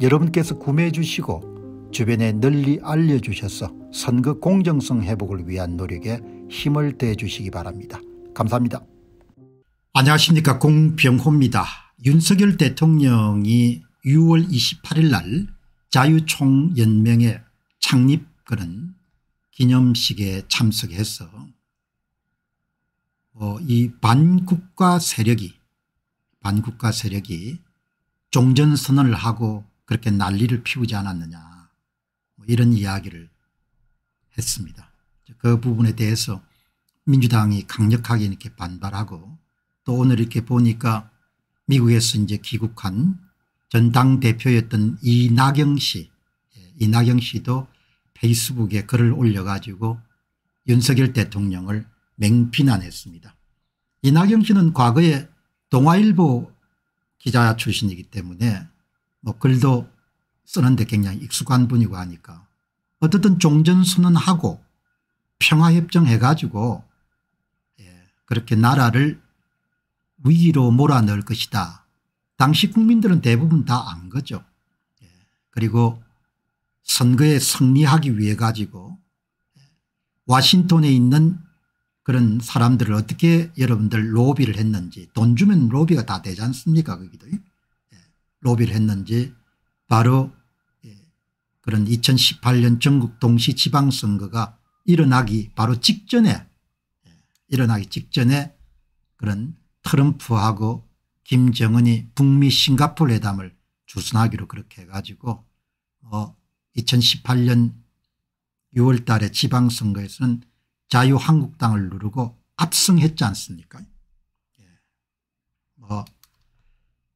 여러분께서 구매해 주시고 주변에 널리 알려주셔서 선거 공정성 회복을 위한 노력에 힘을 대 주시기 바랍니다. 감사합니다. 안녕하십니까 공병호입니다. 윤석열 대통령이 6월 28일 날 자유총연맹의 창립 그런 기념식에 참석해서 어, 이 반국가 세력이 반국가 세력이 종전선언을 하고 그렇게 난리를 피우지 않았느냐 뭐 이런 이야기를 했습니다. 그 부분에 대해서 민주당이 강력하게 이렇게 반발하고 또 오늘 이렇게 보니까 미국에서 이제 귀국한 전당 대표였던 이낙영 씨 예, 이낙영 씨도 페이스북에 글을 올려가지고 윤석열 대통령을 맹비난했습니다. 이낙영 씨는 과거에 동아일보 기자 출신이기 때문에 뭐 글도 쓰는데 굉장히 익숙한 분이고 하니까 어쨌든 종전선언하고 평화협정 해가지고 예, 그렇게 나라를 위기로 몰아넣을 것이다. 당시 국민들은 대부분 다 안 거죠. 예, 그리고 선거에 승리하기 위해 가지고 예, 와싱턴에 있는 그런 사람들을 어떻게 여러분들 로비를 했는지 돈 주면 로비가 다 되지 않습니까 거기도 로비를 했는지 바로 예, 그런 2018년 전국 동시 지방선거가 일어나기 바로 직전에 예, 일어나기 직전에 그런 트럼프하고 김정은이 북미 싱가폴 회담을 주선하기로 그렇게 해가지고 어 2018년 6월 달에 지방선거에서는 자유한국당을 누르고 압승했지 않습니까 예. 뭐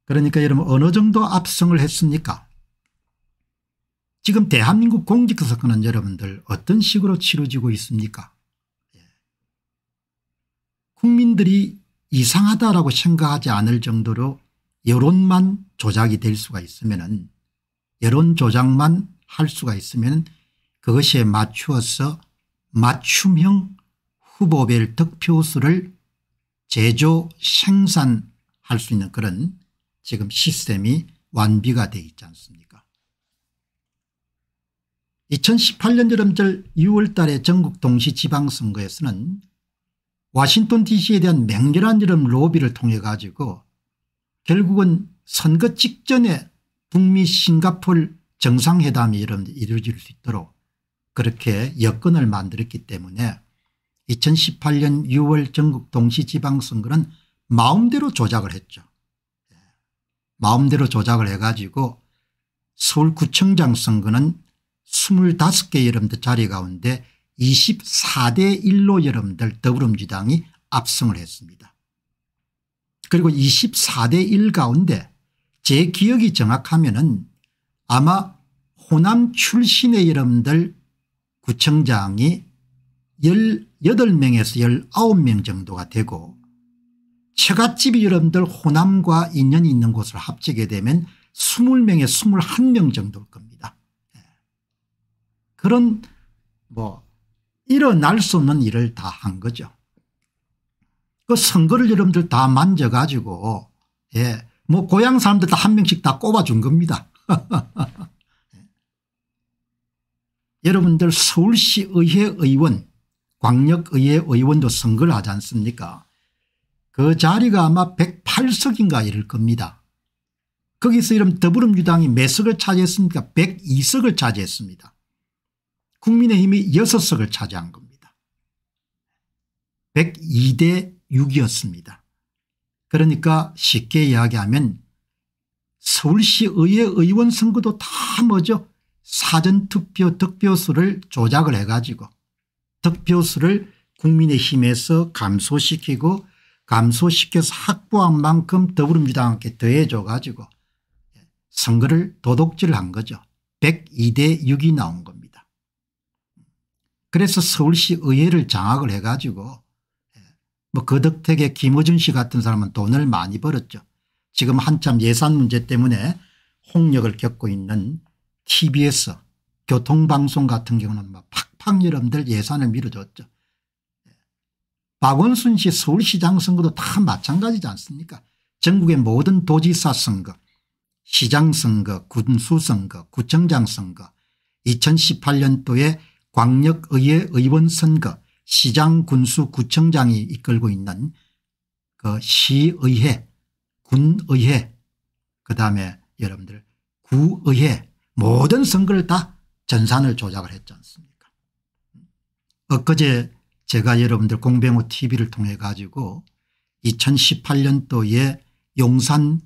그러니까 여러분 어느 정도 압승을 했습니까 지금 대한민국 공직사건은 여러분들 어떤 식으로 치러지고 있습니까 예. 국민들이 이상하다라고 생각하지 않을 정도로 여론만 조작이 될 수가 있으면 은 여론 조작만 할 수가 있으면 그것에 맞추어서 맞춤형 후보별 득표수를 제조 생산할 수 있는 그런 지금 시스템이 완비가 되어 있지 않습니까 2018년 여름철 2월 달의 전국 동시 지방선거에서는 워싱턴 dc에 대한 맹렬한 여름 로비를 통해 가지고 결국은 선거 직전에 북미 싱가폴 정상회담이 이루어질 수 있도록 그렇게 여건을 만들었기 때문에 2018년 6월 전국 동시지방선거는 마음대로 조작을 했죠. 마음대로 조작을 해가지고 서울구청장 선거는 25개 여러분들 자리 가운데 24대 1로 여러분들 더불어민주당이 압승을 했습니다. 그리고 24대 1 가운데 제 기억이 정확하면 은 아마 호남 출신의 여러분들 구청장이 18명에서 19명 정도가 되고 처갓집이 여러분들 호남과 인연이 있는 곳을 합치게 되면 20명에 21명 정도일 겁니다. 예. 그런 뭐 일어날 수 없는 일을 다 한 거죠. 그 선거를 여러분들 다 만져가지고 예, 뭐 고향 사람들 다 한 명씩 다 꼽아준 겁니다. 예. 여러분들 서울시의회 의원 광역의회 의원도 선거를 하지 않습니까 그 자리가 아마 108석인가 이럴 겁니다. 거기서 이런 더불어민주당이 몇 석을 차지했습니까 102석을 차지했습니다. 국민의힘이 6석을 차지한 겁니다. 102대 6이었습니다. 그러니까 쉽게 이야기하면 서울시의회 의원 선거도 다 뭐죠 사전투표 득표수를 조작을 해가지고 득표수를 국민의힘에서 감소시키고 감소시켜서 확보한 만큼 더불어민주당한테 더해줘 가지고 선거를 도둑질한 거죠. 102대 6이 나온 겁니다. 그래서 서울시 의회를 장악을 해가지고 뭐 거덕택의 김어준 씨 같은 사람은 돈을 많이 벌었죠. 지금 한참 예산 문제 때문에 홍역을 겪고 있는 tbs 교통방송 같은 경우는 팍팍 여러분들 예산을 밀어줬죠. 박원순 씨 서울시장 선거도 다 마찬가지지 않습니까 전국의 모든 도지사 선거 시장 선거 군수 선거 구청장 선거 2018년도에 광역의회 의원 선거 시장 군수 구청장이 이끌고 있는 그 시의회 군의회 그다음에 여러분들 구의회 모든 선거를 다 전산을 조작을 했지 않습니까 음. 엊그제 제가 여러분들 공병호 tv를 통해 가지고 2018년도에 용산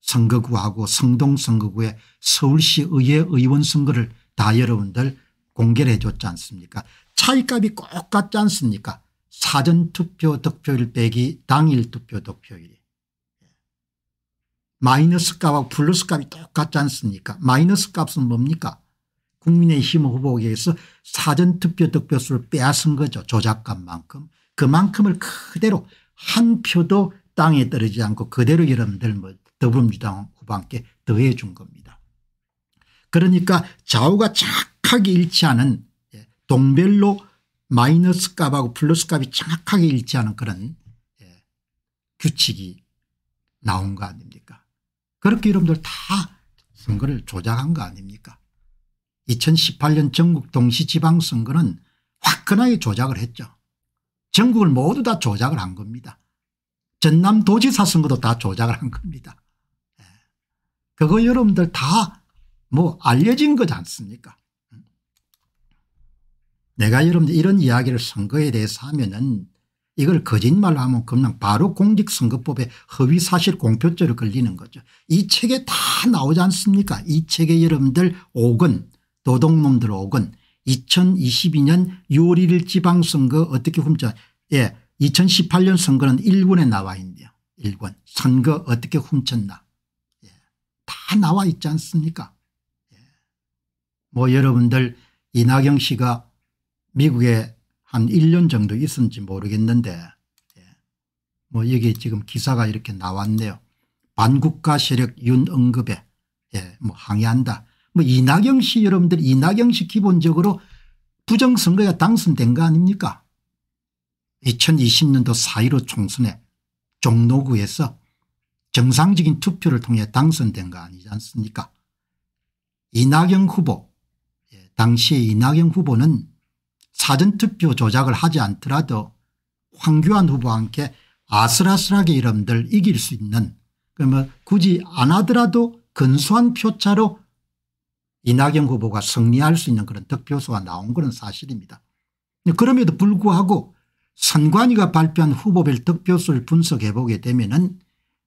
선거구하고 성동 선거구에 서울시 의회 의원 선거를 다 여러분들 공개를 해 줬지 않습니까 차이값이 똑 같지 않습니까 사전투표 득표율 빼기 당일 투표 득표율이 마이너스 값하고 플러스 값이 똑같지 않습니까 마이너스 값은 뭡니까 국민의힘 후보에게서 사전투표 득표수를 빼앗은 거죠. 조작감만큼. 그만큼을 그대로 한 표도 땅에 떨어지지 않고 그대로 여러분들 뭐 더불어민주당 후보한테 더해 준 겁니다. 그러니까 좌우가 정확하게 일치하는 예, 동별로 마이너스 값하고 플러스 값이 정확하게 일치하는 그런 예, 규칙이 나온 거 아닙니까 그렇게 여러분들 다 선거를 조작한 거 아닙니까 2018년 전국 동시지방선거는 화끈하게 조작을 했죠. 전국을 모두 다 조작을 한 겁니다. 전남도지사 선거도 다 조작을 한 겁니다. 예. 그거 여러분들 다 뭐 알려진 거지 않습니까 음. 내가 여러분들 이런 이야기를 선거에 대해서 하면은 이걸 거짓말로 하면 그냥 바로 공직선거법에 허위사실 공표죄로 걸리는 거죠. 이 책에 다 나오지 않습니까 이 책에 여러분들 5권 노동놈들 혹은 2022년 요리를 지방선거 어떻게 훔쳐 예 2018년 선거는 1권에 나와 있네요. 1권 선거 어떻게 훔쳤나 예. 다 나와 있지 않습니까 예. 뭐 여러분들 이낙영 씨가 미국에 한 1년 정도 있었는지 모르겠는데 예. 뭐 여기 지금 기사가 이렇게 나왔네요. 반국가 세력 윤 언급에 예. 뭐 항의한다. 뭐 이낙영 씨 여러분들 이낙영 씨 기본적으로 부정선거에 당선된 거 아닙니까 2020년도 4.15 총선에 종로구에서 정상적인 투표를 통해 당선된 거 아니지 않습니까 이낙영 후보 예, 당시에 이낙영 후보는 사전투표 조작을 하지 않더라도 황교안 후보와 함께 아슬아슬하게 여러분들 이길 수 있는 그러면 굳이 안 하더라도 근소한 표차로 이낙연 후보가 승리할 수 있는 그런 득표수가 나온 그런 사실입니다. 그럼에도 불구하고 선관위가 발표한 후보별 득표수를 분석해 보게 되면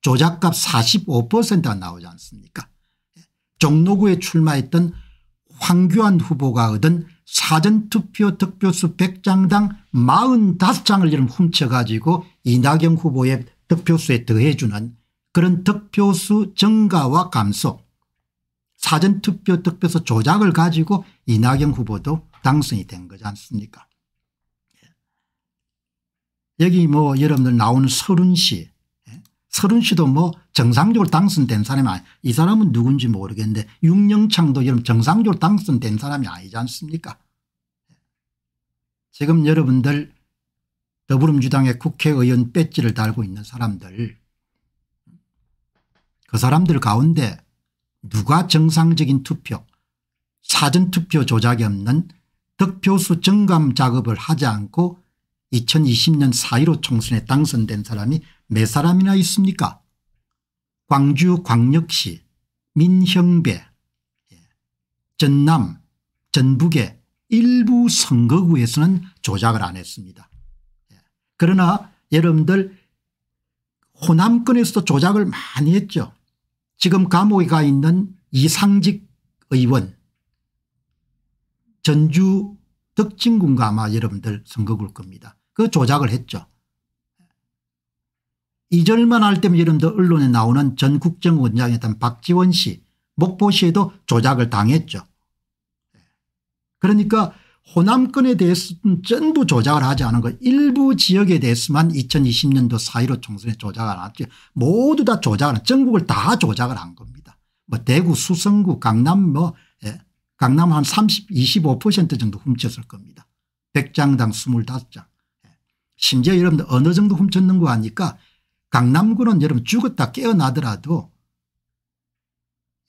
조작값 45%가 나오지 않습니까 종로구에 출마했던 황교안 후보가 얻은 사전투표 득표수 100장당 45장을 이런 훔쳐가지고 이낙연 후보의 득표수에 더해주는 그런 득표수 증가와 감소 사전투표 득표소 조작을 가지고 이낙연 후보도 당선이 된 거지 않습니까 예. 여기 뭐 여러분들 나오는 서른 씨 예. 서른 씨도 뭐 정상적으로 당선된 사람이 아니 이 사람은 누군지 모르겠는데 육영창도 여러분 정상적으로 당선된 사람이 아니지 않습니까 예. 지금 여러분들 더불어민주당의 국회의원 배지를 달고 있는 사람들 그 사람들 가운데 누가 정상적인 투표 사전투표 조작이 없는 득표수 증감 작업을 하지 않고 2020년 4.15 총선에 당선된 사람이 몇 사람이나 있습니까 광주 광역시 민형배 예, 전남 전북의 일부 선거구에서는 조작을 안 했습니다. 예, 그러나 여러분들 호남권에서도 조작을 많이 했죠. 지금 감옥에 가 있는 이상직 의원 전주 덕진군가 아마 여러분들 선거구일 겁니다. 그 조작을 했죠. 이절만할 때면 여러분들 언론에 나오는 전 국정원장이었던 박지원 씨 목포시에도 조작을 당했죠. 예. 그러니까 호남권에 대해서는 전부 조작을 하지 않은거 일부 지역에 대해서만 2020년도 4.15 총선에 조작을 안 했죠. 모두 다 조작을 전국을 다 조작을 한 겁니다. 뭐 대구 수성구 강남 뭐 예. 강남 한30 25% 정도 훔쳤을 겁니다. 100장당 25장. 예. 심지어 여러분들 어느 정도 훔쳤는 거 아니까 강남구는 여러분 죽었다 깨어나더라도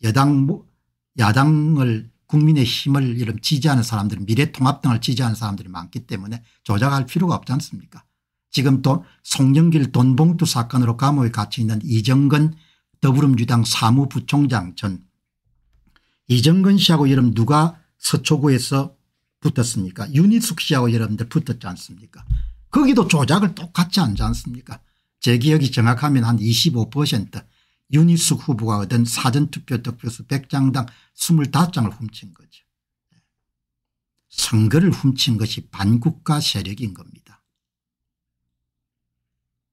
여당 야당을 국민의 힘을 이런 지지하는 사람들이 미래통합 당을 지지하는 사람들이 많기 때문에 조작할 필요가 없지 않습니까 지금 또 송영길 돈봉투 사건으로 감옥에 갇혀 있는 이정근 더불어민주당 사무부총장 전 이정근 씨하고 여러분 누가 서초구에서 붙었습니까 윤희숙 씨하고 여러분들 붙었지 않습니까 거기도 조작을 똑같이 하지 않습니까제 기억이 정확하면 한25% 윤희숙 후보가 얻은 사전투표 득표수 100장당 25장을 훔친 거죠. 선거를 훔친 것이 반국가 세력인 겁니다.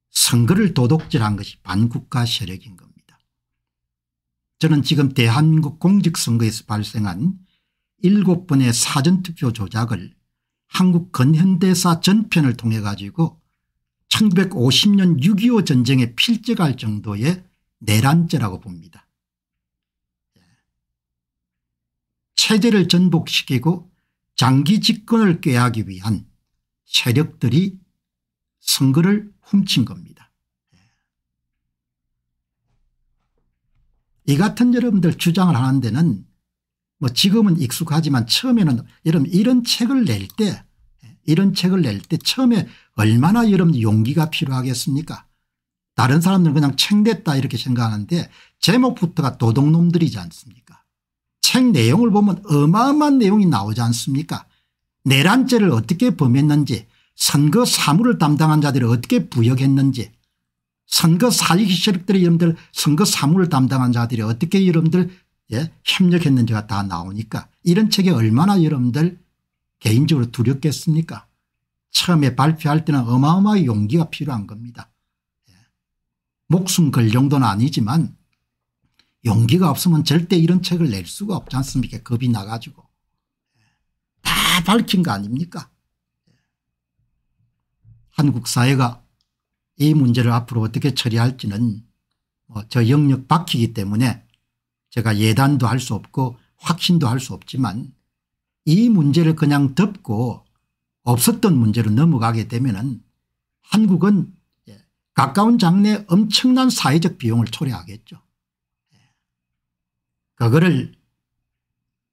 선거를 도둑질한 것이 반국가 세력인 겁니다. 저는 지금 대한민국 공직선거에서 발생한 7번의 사전투표 조작을 한국 근현대사 전편을 통해 가지고 1950년 6.25 전쟁에 필적할 정도의 내란죄라고 봅니다. 예. 체제를 전복시키고 장기 집권을 꾀하기 위한 세력들이 선거를 훔친 겁니다. 예. 이 같은 여러분들 주장을 하는 데는 뭐 지금은 익숙하지만 처음에는 여러분 이런 책을 낼때 예, 이런 책을 낼 때 처음에 얼마나 여러분 용기가 필요하겠습니까 다른 사람들은 그냥 챙댔다 이렇게 생각하는데 제목부터가 도둑놈들이지 않습니까 책 내용을 보면 어마어마한 내용이 나오지 않습니까 내란죄를 어떻게 범했는지 선거 사무를 담당한 자들을 어떻게 부역했는지 선거 사기시력들이 여러분들 선거 사무를 담당한 자들이 어떻게 여러분들 예, 협력했는지가 다 나오니까 이런 책이 얼마나 여러분들 개인적으로 두렵겠습니까 처음에 발표할 때는 어마어마한 용기가 필요한 겁니다. 목숨 걸 정도는 아니지만 용기가 없으면 절대 이런 책을 낼 수가 없지 않습니까 겁이 나가지고 다 밝힌 거 아닙니까 한국 사회가 이 문제를 앞으로 어떻게 처리할지는 뭐 저 영역 박히기 때문에 제가 예단도 할 수 없고 확신도 할 수 없지만 이 문제를 그냥 덮고 없었던 문제로 넘어가게 되면 은 한국은 가까운 장래에 엄청난 사회적 비용을 초래하겠죠. 그거를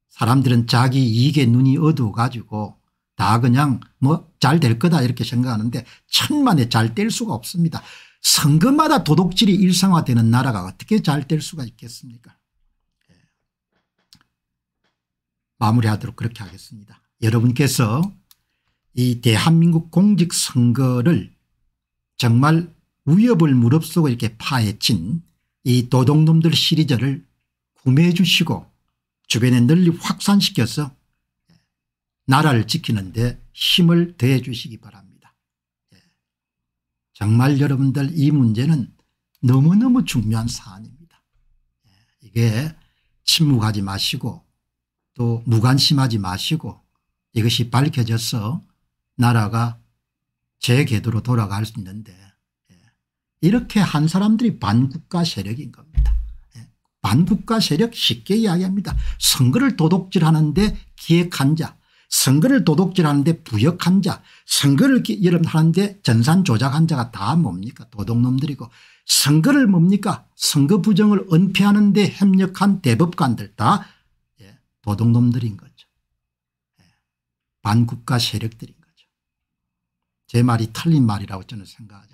사람들은 자기 이익에 눈이 어두워 가지고 다 그냥 뭐 잘 될 거다 이렇게 생각하는데 천만에 잘 될 수가 없습니다. 선거마다 도둑질이 일상화되는 나라가 어떻게 잘 될 수가 있겠습니까 예. 마무리하도록 그렇게 하겠습니다. 여러분께서 이 대한민국 공직선거를 정말 위협을 무릅쓰고 이렇게 파헤친 이 도둑놈들 시리즈를 구매해 주시고 주변에 널리 확산시켜서 나라를 지키는 데 힘을 더해 주시기 바랍니다. 예. 정말 여러분들 이 문제는 너무너무 중요한 사안입니다. 예. 이게 침묵하지 마시고 또 무관심하지 마시고 이것이 밝혀져서 나라가 제 궤도로 돌아갈 수 있는데 이렇게 한 사람들이 반국가 세력인 겁니다. 예, 반국가 세력 쉽게 이야기합니다. 선거를 도둑질하는데 기획한 자 선거를 도둑질하는데 부역한 자 선거를 여러분 하는데 전산 조작한 자가 다 뭡니까 도둑놈들이고 선거를 뭡니까 선거 부정을 은폐하는데 협력한 대법관들 다 예, 도둑놈들인 거죠. 예, 반국가 세력들인 거죠. 제 말이 틀린 말이라고 저는 생각하죠.